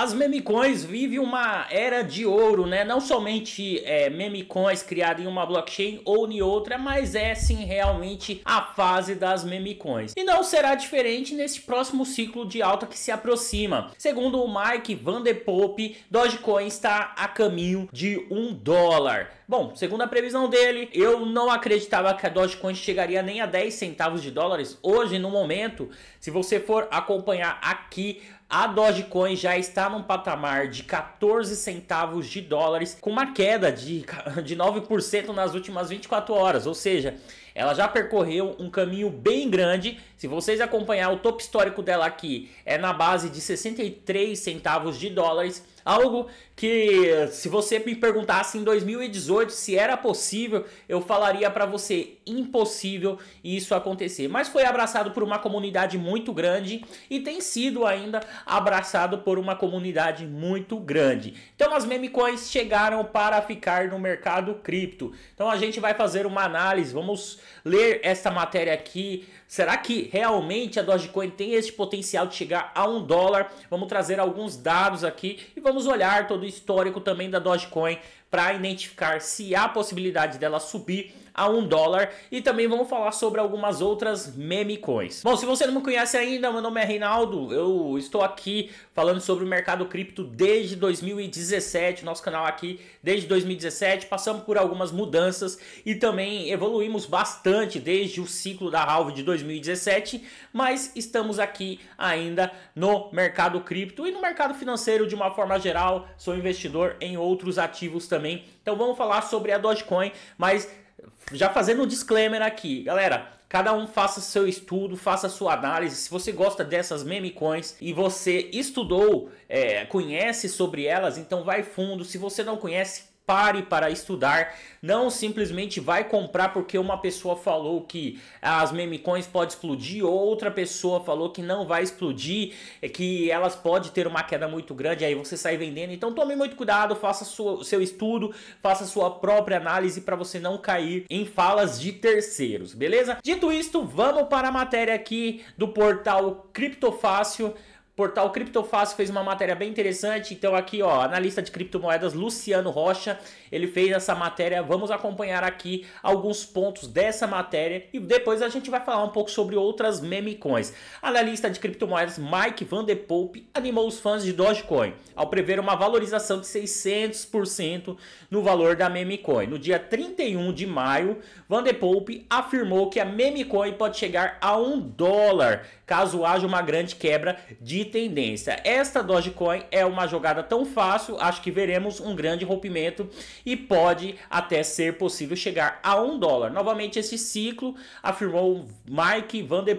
As memicões vivem uma era de ouro, né? Não somente é, memicões criadas em uma blockchain ou em outra, mas é sim realmente a fase das memicões. E não será diferente nesse próximo ciclo de alta que se aproxima. Segundo o Mike Vanderpoop, Dogecoin está a caminho de um dólar. Bom, segundo a previsão dele, eu não acreditava que a Dogecoin chegaria nem a 10 centavos de dólares. Hoje, no momento, se você for acompanhar aqui a Dogecoin já está num patamar de 14 centavos de dólares, com uma queda de, de 9% nas últimas 24 horas. Ou seja, ela já percorreu um caminho bem grande. Se vocês acompanhar o topo histórico dela aqui, é na base de 63 centavos de dólares. Algo que, se você me perguntasse em 2018 se era possível, eu falaria para você impossível isso acontecer. Mas foi abraçado por uma comunidade muito grande e tem sido ainda abraçado por uma comunidade muito grande. Então as memecoins chegaram para ficar no mercado cripto. Então a gente vai fazer uma análise, vamos ler esta matéria aqui. Será que realmente a Dogecoin tem este potencial de chegar a um dólar? Vamos trazer alguns dados aqui e vamos vamos olhar todo o histórico também da Dogecoin para identificar se há possibilidade dela subir a 1 dólar. E também vamos falar sobre algumas outras meme coins. Bom, se você não me conhece ainda, meu nome é Reinaldo. Eu estou aqui falando sobre o mercado cripto desde 2017. Nosso canal aqui desde 2017. Passamos por algumas mudanças e também evoluímos bastante desde o ciclo da halve de 2017. Mas estamos aqui ainda no mercado cripto e no mercado financeiro de uma forma geral. Sou investidor em outros ativos também. Então vamos falar sobre a Dogecoin, mas já fazendo um disclaimer aqui, galera. Cada um faça seu estudo, faça sua análise. Se você gosta dessas meme coins e você estudou, é, conhece sobre elas, então vai fundo. Se você não conhece, pare para estudar, não simplesmente vai comprar porque uma pessoa falou que as meme coins pode explodir, outra pessoa falou que não vai explodir, é que elas podem ter uma queda muito grande, aí você sai vendendo. Então tome muito cuidado, faça sua, seu estudo, faça sua própria análise para você não cair em falas de terceiros, beleza? Dito isto, vamos para a matéria aqui do portal Criptofácil portal Criptofácil fez uma matéria bem interessante. Então, aqui, ó, analista de criptomoedas Luciano Rocha, ele fez essa matéria. Vamos acompanhar aqui alguns pontos dessa matéria e depois a gente vai falar um pouco sobre outras coins. Analista de criptomoedas Mike Van de Pope animou os fãs de Dogecoin ao prever uma valorização de 600% no valor da coin. No dia 31 de maio, Van de Pope afirmou que a coin pode chegar a um dólar caso haja uma grande quebra de tendência. Esta Dogecoin é uma jogada tão fácil, acho que veremos um grande rompimento e pode até ser possível chegar a um dólar. Novamente esse ciclo, afirmou Mike Van der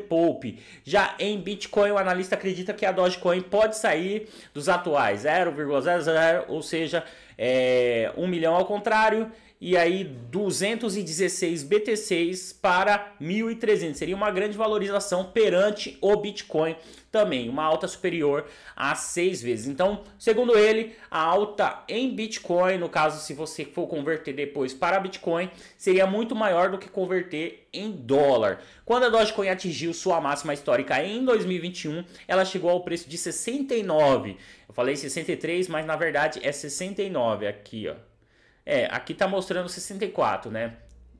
Já em Bitcoin, o analista acredita que a Dogecoin pode sair dos atuais 0,00, ou seja, é, 1 um milhão ao contrário, e aí 216 BTCs para 1.300. Seria uma grande valorização perante o Bitcoin também, uma alta superior a seis vezes. Então, segundo ele, a alta em Bitcoin, no caso, se você for converter depois para Bitcoin, seria muito maior do que converter em dólar. Quando a Dogecoin atingiu sua máxima histórica em 2021, ela chegou ao preço de 69. Eu falei 63, mas na verdade é 69 aqui, ó. É, aqui está mostrando 64, né?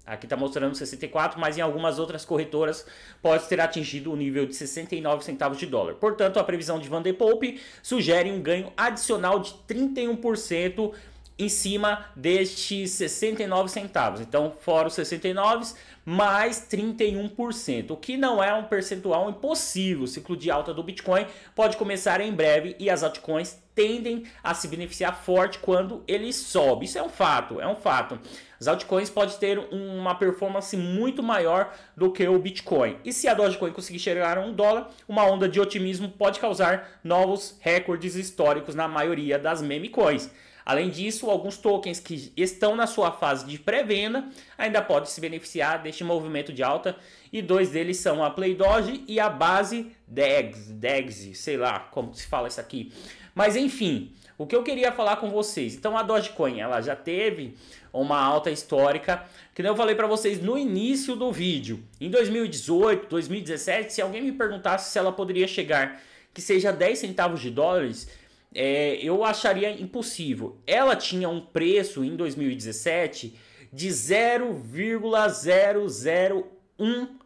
Aqui está mostrando 64, mas em algumas outras corretoras pode ter atingido o nível de 69 centavos de dólar. Portanto, a previsão de Van de Pope sugere um ganho adicional de 31% em cima destes 69 centavos. Então, fora os 69, mais 31%, o que não é um percentual impossível. O ciclo de alta do Bitcoin pode começar em breve e as altcoins tendem a se beneficiar forte quando ele sobe. Isso é um fato, é um fato. As altcoins podem ter uma performance muito maior do que o Bitcoin. E se a Dogecoin conseguir chegar a um dólar, uma onda de otimismo pode causar novos recordes históricos na maioria das meme coins. Além disso, alguns tokens que estão na sua fase de pré-venda ainda podem se beneficiar deste movimento de alta e dois deles são a Playdoge e a base DEX, DEX, sei lá como se fala isso aqui. Mas enfim, o que eu queria falar com vocês. Então a Dogecoin, ela já teve uma alta histórica, que eu falei para vocês no início do vídeo. Em 2018, 2017, se alguém me perguntasse se ela poderia chegar que seja 10 centavos de dólares, é, eu acharia impossível. Ela tinha um preço em 2017 de 0,001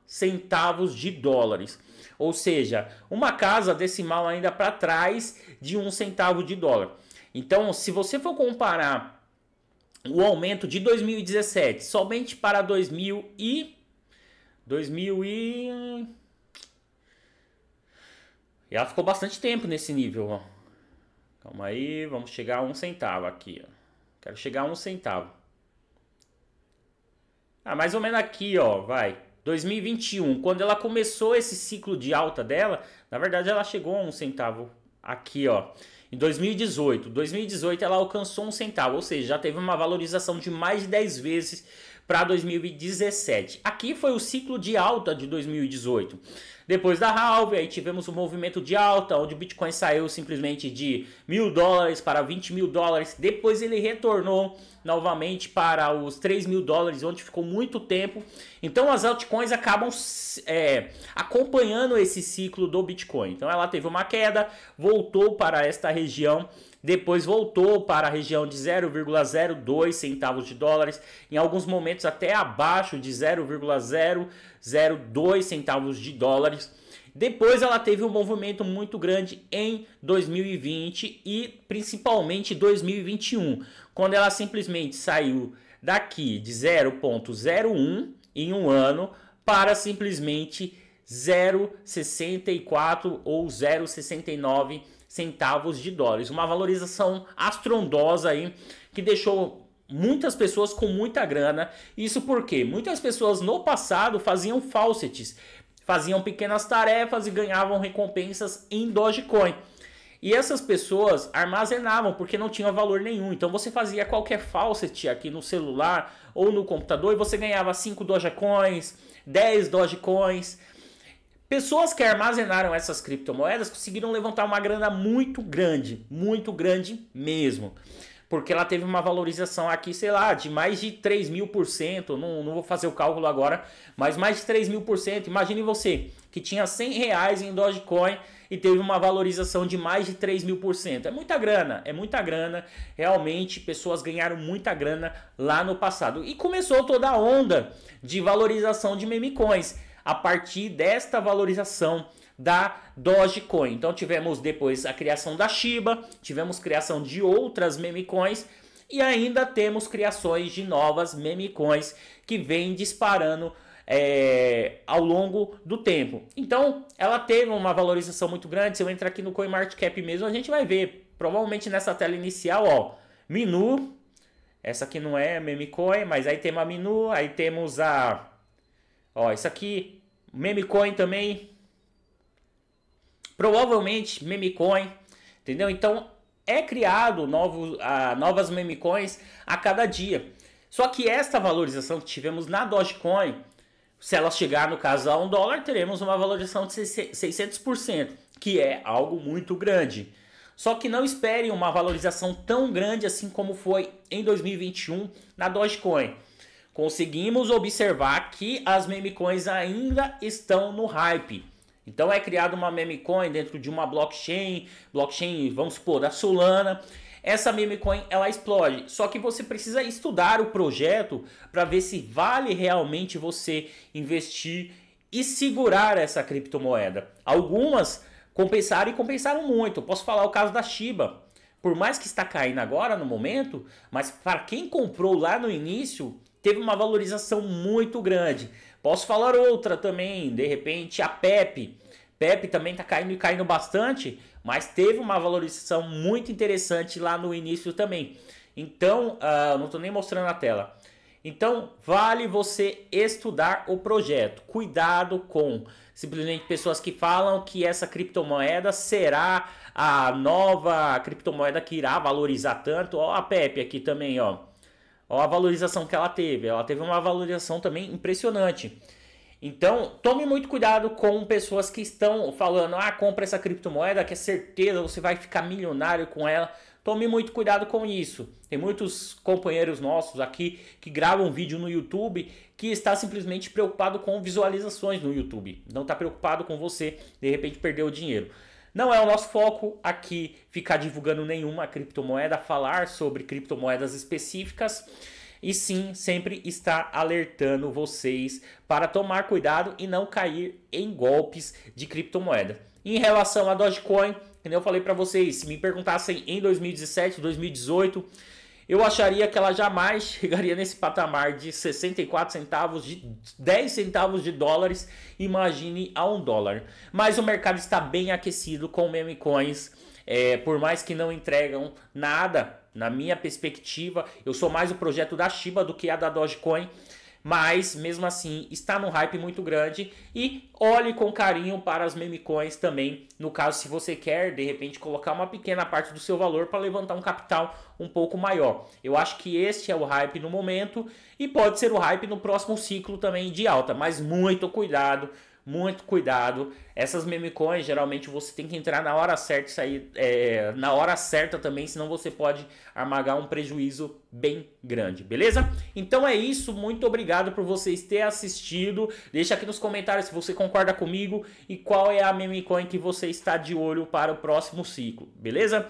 centavos de dólares. Ou seja, uma casa decimal ainda para trás de um centavo de dólar. Então, se você for comparar o aumento de 2017 somente para 2000 e 2000 e ela ficou bastante tempo nesse nível, ó. Calma aí, vamos chegar a um centavo aqui. Ó. Quero chegar a um centavo. Ah, mais ou menos aqui, ó, vai. 2021, quando ela começou esse ciclo de alta dela, na verdade ela chegou a um centavo aqui, ó. Em 2018, 2018 ela alcançou um centavo, ou seja, já teve uma valorização de mais de 10 vezes para 2017. Aqui foi o ciclo de alta de 2018. Depois da halve, aí tivemos um movimento de alta, onde o Bitcoin saiu simplesmente de mil dólares para 20 mil dólares. Depois ele retornou novamente para os 3 mil dólares, onde ficou muito tempo. Então as altcoins acabam é, acompanhando esse ciclo do Bitcoin. Então ela teve uma queda, voltou para esta região depois voltou para a região de 0,02 centavos de dólares, em alguns momentos até abaixo de 0,002 centavos de dólares. Depois ela teve um movimento muito grande em 2020 e principalmente 2021, quando ela simplesmente saiu daqui de 0,01 em um ano para simplesmente 0,64 ou 0,69 centavos de dólares. Uma valorização astrondosa aí que deixou muitas pessoas com muita grana. Isso porque muitas pessoas no passado faziam falsetes, faziam pequenas tarefas e ganhavam recompensas em Dogecoin. E essas pessoas armazenavam porque não tinha valor nenhum. Então você fazia qualquer falset aqui no celular ou no computador e você ganhava 5 Dogecoins, 10 Dogecoins. Pessoas que armazenaram essas criptomoedas conseguiram levantar uma grana muito grande, muito grande mesmo. Porque ela teve uma valorização aqui, sei lá, de mais de 3 mil por cento. Não, não vou fazer o cálculo agora, mas mais de 3 mil por cento. Imagine você que tinha 100 reais em Dogecoin e teve uma valorização de mais de 3 mil por cento. É muita grana, é muita grana. Realmente, pessoas ganharam muita grana lá no passado. E começou toda a onda de valorização de meme coins a partir desta valorização da Dogecoin. Então tivemos depois a criação da Shiba, tivemos criação de outras meme coins e ainda temos criações de novas meme coins que vêm disparando é, ao longo do tempo. Então ela teve uma valorização muito grande. Se eu entrar aqui no CoinMarketCap mesmo, a gente vai ver. Provavelmente nessa tela inicial, ó, Minu. Essa aqui não é meme coin, mas aí tem a Minu, aí temos a Ó, isso aqui, memecoin também. Provavelmente memecoin, entendeu? Então é criado novo, a, ah, novas memecoins a cada dia. Só que esta valorização que tivemos na Dogecoin, se ela chegar no caso a um dólar, teremos uma valorização de 600%, que é algo muito grande. Só que não esperem uma valorização tão grande assim como foi em 2021 na Dogecoin conseguimos observar que as coins ainda estão no hype. Então é criada uma memecoin dentro de uma blockchain, blockchain, vamos supor, da Solana. Essa memecoin ela explode, só que você precisa estudar o projeto para ver se vale realmente você investir e segurar essa criptomoeda. Algumas compensaram e compensaram muito. posso falar o caso da Shiba. Por mais que está caindo agora no momento, mas para quem comprou lá no início, teve uma valorização muito grande. Posso falar outra também, de repente a PEP. Pepe também está caindo e caindo bastante, mas teve uma valorização muito interessante lá no início também. Então, uh, não estou nem mostrando a tela. Então, vale você estudar o projeto. Cuidado com simplesmente pessoas que falam que essa criptomoeda será a nova criptomoeda que irá valorizar tanto. Ó, a PEP aqui também, ó. Olha a valorização que ela teve. Ela teve uma valorização também impressionante. Então, tome muito cuidado com pessoas que estão falando: ah, compra essa criptomoeda que é certeza você vai ficar milionário com ela. Tome muito cuidado com isso. Tem muitos companheiros nossos aqui que gravam vídeo no YouTube que está simplesmente preocupado com visualizações no YouTube. Não está preocupado com você de repente perder o dinheiro. Não é o nosso foco aqui ficar divulgando nenhuma criptomoeda, falar sobre criptomoedas específicas e sim sempre estar alertando vocês para tomar cuidado e não cair em golpes de criptomoeda. Em relação a Dogecoin, como eu falei para vocês, se me perguntassem em 2017, 2018 eu acharia que ela jamais chegaria nesse patamar de 64 centavos, de 10 centavos de dólares, imagine a um dólar. Mas o mercado está bem aquecido com meme coins, é, por mais que não entregam nada, na minha perspectiva, eu sou mais o projeto da Shiba do que a da Dogecoin mas mesmo assim está num hype muito grande e olhe com carinho para as coins também, no caso se você quer de repente colocar uma pequena parte do seu valor para levantar um capital um pouco maior. Eu acho que este é o hype no momento e pode ser o hype no próximo ciclo também de alta, mas muito cuidado muito cuidado. Essas coins, geralmente você tem que entrar na hora certa e sair é, na hora certa também, senão você pode amagar um prejuízo bem grande, beleza? Então é isso, muito obrigado por vocês terem assistido. Deixa aqui nos comentários se você concorda comigo e qual é a memecoin que você está de olho para o próximo ciclo, beleza?